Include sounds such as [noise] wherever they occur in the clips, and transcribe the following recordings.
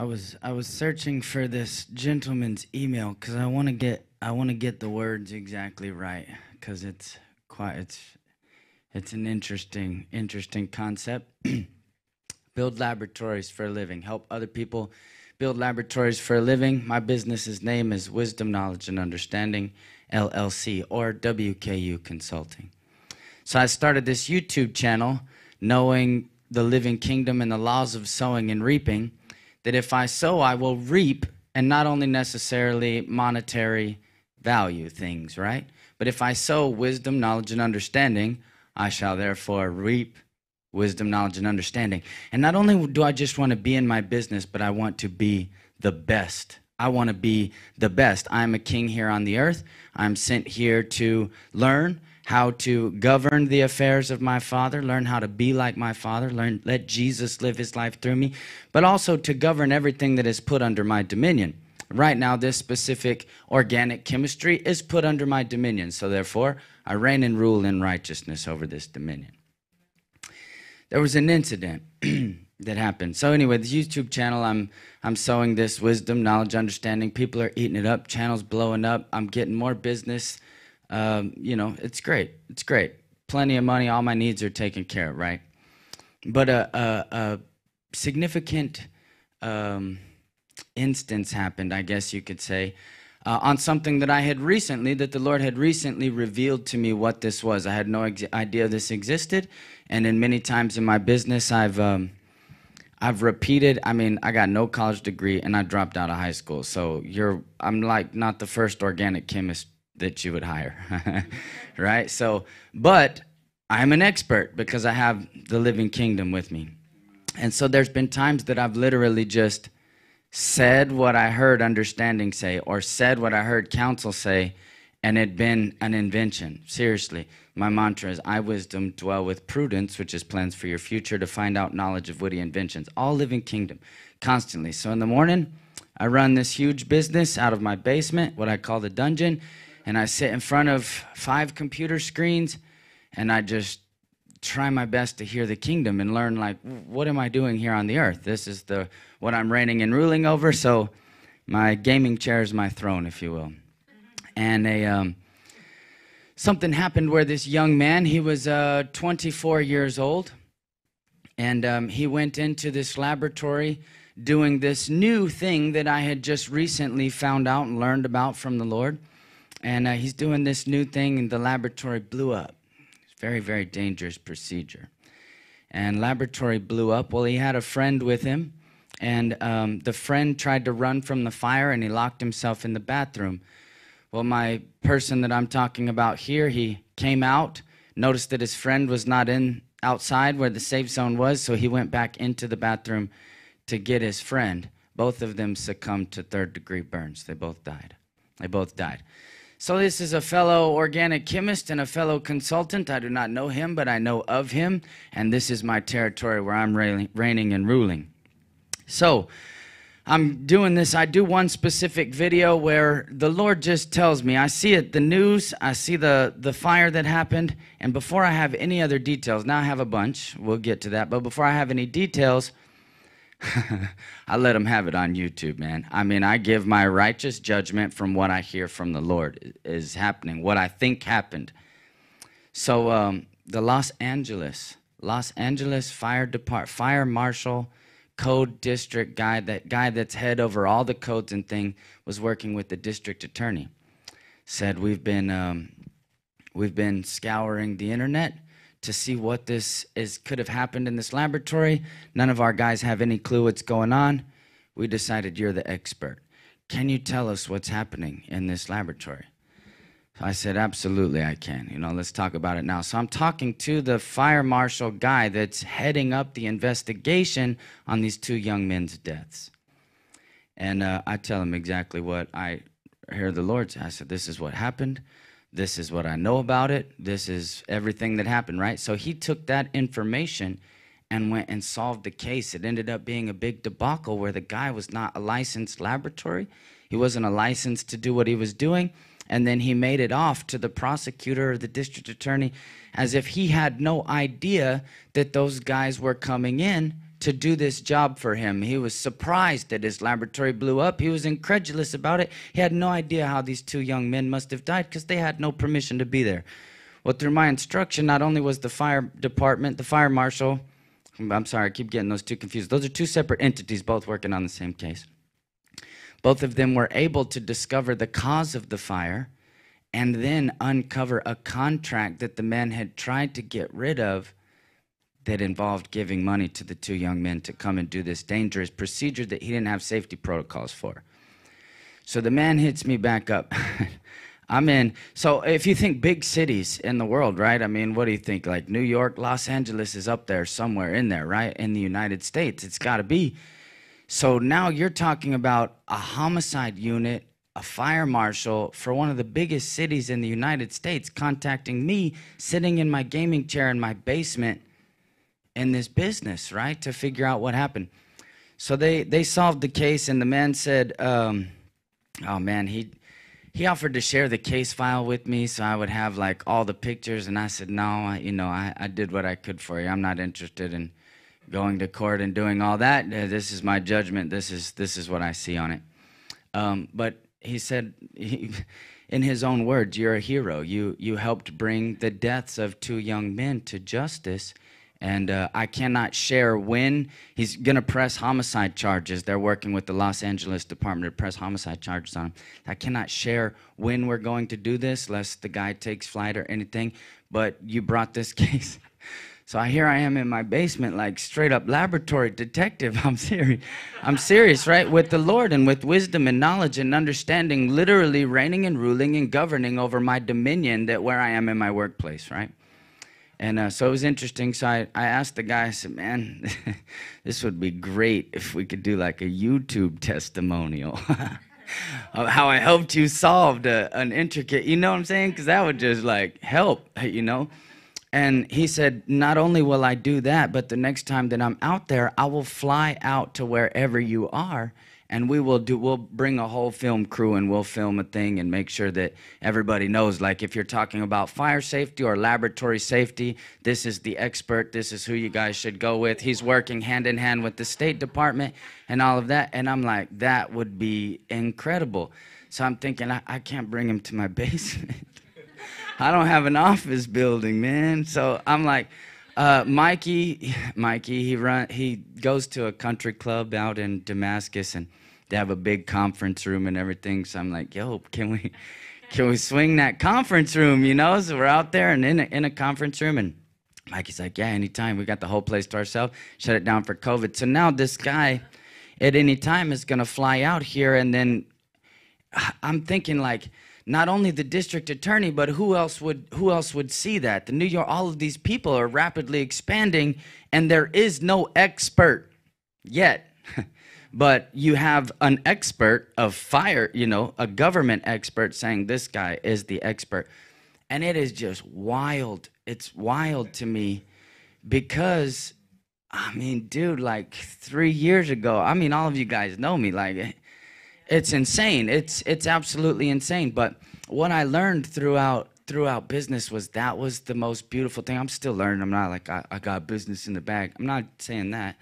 I was I was searching for this gentleman's email because I want to get I want to get the words exactly right because it's quite it's it's an interesting interesting concept. [clears throat] build laboratories for a living. Help other people build laboratories for a living. My business's name is Wisdom, Knowledge, and Understanding LLC or WKU Consulting. So I started this YouTube channel, knowing the living kingdom and the laws of sowing and reaping that if I sow, I will reap, and not only necessarily monetary value things, right? But if I sow wisdom, knowledge, and understanding, I shall therefore reap wisdom, knowledge, and understanding. And not only do I just want to be in my business, but I want to be the best. I want to be the best. I'm a king here on the earth. I'm sent here to learn how to govern the affairs of my Father, learn how to be like my Father, learn let Jesus live his life through me, but also to govern everything that is put under my dominion. Right now, this specific organic chemistry is put under my dominion, so therefore I reign and rule in righteousness over this dominion. There was an incident [clears throat] that happened. So anyway, this YouTube channel, I'm I'm sowing this wisdom, knowledge, understanding. People are eating it up. Channels blowing up. I'm getting more business um, you know, it's great. It's great. Plenty of money. All my needs are taken care of, right? But a, a, a significant um, instance happened, I guess you could say, uh, on something that I had recently, that the Lord had recently revealed to me what this was. I had no ex- idea this existed, and in many times in my business, I've um, I've repeated. I mean, I got no college degree, and I dropped out of high school. So you're, I'm like not the first organic chemist that you would hire. [laughs] right? So, but I'm an expert because I have the living kingdom with me. And so there's been times that I've literally just said what I heard understanding say or said what I heard counsel say and it'd been an invention. Seriously, my mantra is I wisdom dwell with prudence, which is plans for your future to find out knowledge of witty inventions. All living kingdom, constantly. So in the morning, I run this huge business out of my basement, what I call the dungeon, and I sit in front of five computer screens and I just try my best to hear the kingdom and learn like what am I doing here on the earth? This is the what I'm reigning and ruling over, so my gaming chair is my throne, if you will. And a um, something happened where this young man, he was uh, 24 years old, and um, he went into this laboratory doing this new thing that I had just recently found out and learned about from the Lord. And uh, he's doing this new thing, and the laboratory blew up. It's very, very dangerous procedure. And laboratory blew up. Well, he had a friend with him, and um, the friend tried to run from the fire, and he locked himself in the bathroom. Well, my person that I'm talking about here, he came out, noticed that his friend was not in outside where the safe zone was, so he went back into the bathroom to get his friend. Both of them succumbed to third degree burns. They both died. They both died. So this is a fellow organic chemist and a fellow consultant. I do not know him, but I know of him, and this is my territory where I'm reigning and ruling. So I'm doing this. I do one specific video where the Lord just tells me. I see it, the news, I see the, the fire that happened, and before I have any other details, now I have a bunch, we'll get to that, but before I have any details, [laughs] I let them have it on YouTube, man. I mean, I give my righteous judgment from what I hear from the Lord is happening, what I think happened. So um, the Los Angeles, Los Angeles Fire Depart, Fire Marshal, Code District guy, that guy that's head over all the codes and thing, was working with the district attorney. Said we've been um, we've been scouring the internet to see what this is could have happened in this laboratory. None of our guys have any clue what's going on. We decided you're the expert. Can you tell us what's happening in this laboratory? I said, absolutely, I can. You know, let's talk about it now. So I'm talking to the fire marshal guy that's heading up the investigation on these two young men's deaths. And uh, I tell him exactly what I hear the Lord say. I said, this is what happened. This is what I know about it. This is everything that happened, right? So he took that information and went and solved the case. It ended up being a big debacle where the guy was not a licensed laboratory. He wasn't a license to do what he was doing. And then he made it off to the prosecutor or the district attorney as if he had no idea that those guys were coming in to do this job for him. He was surprised that his laboratory blew up. He was incredulous about it. He had no idea how these two young men must have died because they had no permission to be there. Well, through my instruction, not only was the fire department, the fire marshal, I'm sorry, I keep getting those two confused. Those are two separate entities, both working on the same case. Both of them were able to discover the cause of the fire and then uncover a contract that the man had tried to get rid of that involved giving money to the two young men to come and do this dangerous procedure that he didn't have safety protocols for. So the man hits me back up. [laughs] I'm in. So if you think big cities in the world, right? I mean, what do you think? Like New York, Los Angeles is up there somewhere in there, right? In the United States, it's got to be. So now you're talking about a homicide unit, a fire marshal for one of the biggest cities in the United States contacting me sitting in my gaming chair in my basement in this business, right? To figure out what happened. So they they solved the case, and the man said, um, "Oh man, he." He offered to share the case file with me so I would have like all the pictures, and I said, No, I, you know, I, I did what I could for you. I'm not interested in going to court and doing all that. Uh, this is my judgment. This is, this is what I see on it. Um, but he said, he, [laughs] in his own words, you're a hero. You, you helped bring the deaths of two young men to justice, and uh, I cannot share when he's going to press homicide charges. They're working with the Los Angeles Department to press homicide charges on him. I cannot share when we're going to do this, lest the guy takes flight or anything. But you brought this [laughs] case. So here I am in my basement, like straight up laboratory detective. [laughs] I'm serious. I'm serious, right? With the Lord and with wisdom and knowledge and understanding, literally reigning and ruling and governing over my dominion that where I am in my workplace, right? And uh, so it was interesting. So I, I asked the guy, I said, man, [laughs] this would be great if we could do like a YouTube testimonial. [laughs] of how I helped you solve an intricate, you know what I'm saying? Because that would just like help, you know? And he said, Not only will I do that, but the next time that I'm out there, I will fly out to wherever you are and we will do we'll bring a whole film crew and we'll film a thing and make sure that everybody knows like if you're talking about fire safety or laboratory safety this is the expert this is who you guys should go with he's working hand in hand with the state department and all of that and i'm like that would be incredible so i'm thinking i, I can't bring him to my [laughs] basement i don't have an office building man so i'm like uh, Mikey, Mikey, he run, he goes to a country club out in Damascus, and they have a big conference room and everything. So I'm like, yo, can we, can we swing that conference room? You know, so we're out there and in a, in a conference room, and Mikey's like, yeah, anytime. We got the whole place to ourselves. Shut it down for COVID. So now this guy, at any time, is gonna fly out here and then I'm thinking like not only the district attorney, but who else would who else would see that? The New York, all of these people are rapidly expanding, and there is no expert yet. [laughs] but you have an expert of fire, you know, a government expert saying this guy is the expert. And it is just wild. It's wild to me because I mean, dude, like three years ago, I mean, all of you guys know me. Like, it's insane. It's it's absolutely insane. But what I learned throughout throughout business was that was the most beautiful thing. I'm still learning. I'm not like I, I got business in the bag. I'm not saying that.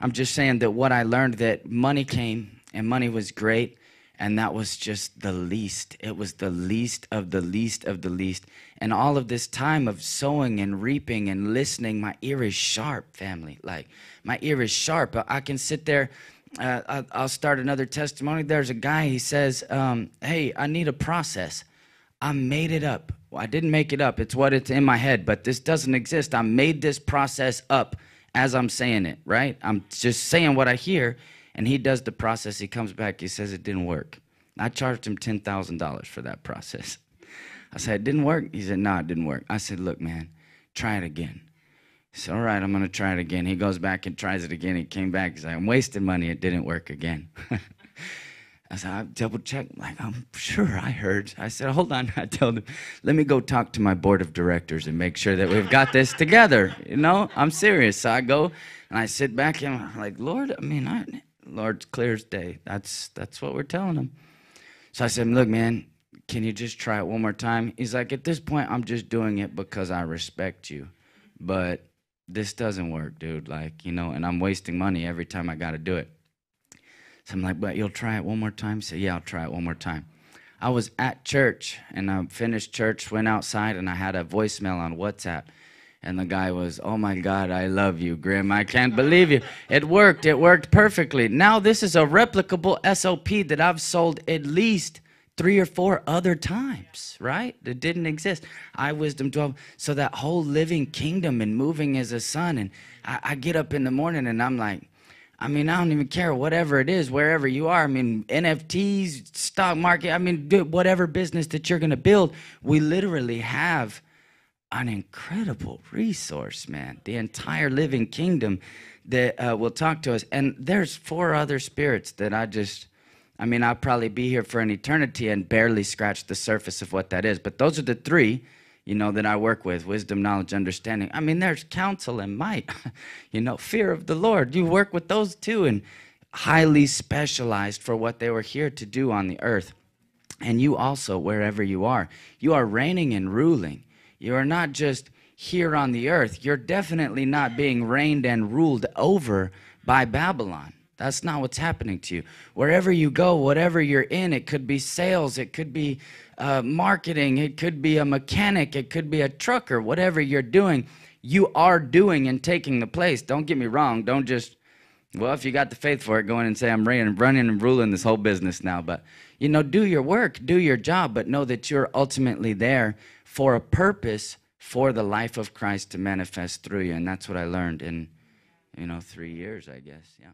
I'm just saying that what I learned that money came and money was great and that was just the least. It was the least of the least of the least. And all of this time of sowing and reaping and listening, my ear is sharp, family. Like my ear is sharp. I can sit there uh, I'll start another testimony. There's a guy, he says, um, Hey, I need a process. I made it up. Well, I didn't make it up. It's what it's in my head, but this doesn't exist. I made this process up as I'm saying it, right? I'm just saying what I hear. And he does the process. He comes back. He says, It didn't work. I charged him $10,000 for that process. I said, It didn't work. He said, No, it didn't work. I said, Look, man, try it again. So, All right, I'm going to try it again. He goes back and tries it again. He came back. He's like, I'm wasting money. It didn't work again. [laughs] I said, I double checked. Like, I'm sure I heard. I said, Hold on. [laughs] I told him, Let me go talk to my board of directors and make sure that we've got this [laughs] together. You know, I'm serious. So I go and I sit back and I'm like, Lord, I mean, I, Lord's clear as day. That's, that's what we're telling him. So I said, Look, man, can you just try it one more time? He's like, At this point, I'm just doing it because I respect you. But this doesn't work, dude. Like, you know, and I'm wasting money every time I got to do it. So I'm like, but you'll try it one more time? So yeah, I'll try it one more time. I was at church and I finished church, went outside, and I had a voicemail on WhatsApp. And the guy was, oh my God, I love you, Grim. I can't believe you. It worked. It worked perfectly. Now this is a replicable SOP that I've sold at least – three or four other times, right? It didn't exist. I, wisdom 12. So that whole living kingdom and moving as a son. And I, I get up in the morning and I'm like, I mean, I don't even care, whatever it is, wherever you are. I mean, NFTs, stock market, I mean, whatever business that you're going to build, we literally have an incredible resource, man. The entire living kingdom that uh, will talk to us. And there's four other spirits that I just I mean, I'll probably be here for an eternity and barely scratch the surface of what that is. But those are the three, you know, that I work with wisdom, knowledge, understanding. I mean, there's counsel and might, [laughs] you know, fear of the Lord. You work with those two and highly specialized for what they were here to do on the earth. And you also, wherever you are, you are reigning and ruling. You are not just here on the earth, you're definitely not being reigned and ruled over by Babylon. That's not what's happening to you. Wherever you go, whatever you're in, it could be sales, it could be uh, marketing, it could be a mechanic, it could be a trucker, whatever you're doing, you are doing and taking the place. Don't get me wrong. Don't just, well, if you got the faith for it, go in and say, I'm running, running and ruling this whole business now. But, you know, do your work, do your job, but know that you're ultimately there for a purpose for the life of Christ to manifest through you. And that's what I learned in, you know, three years, I guess. Yeah.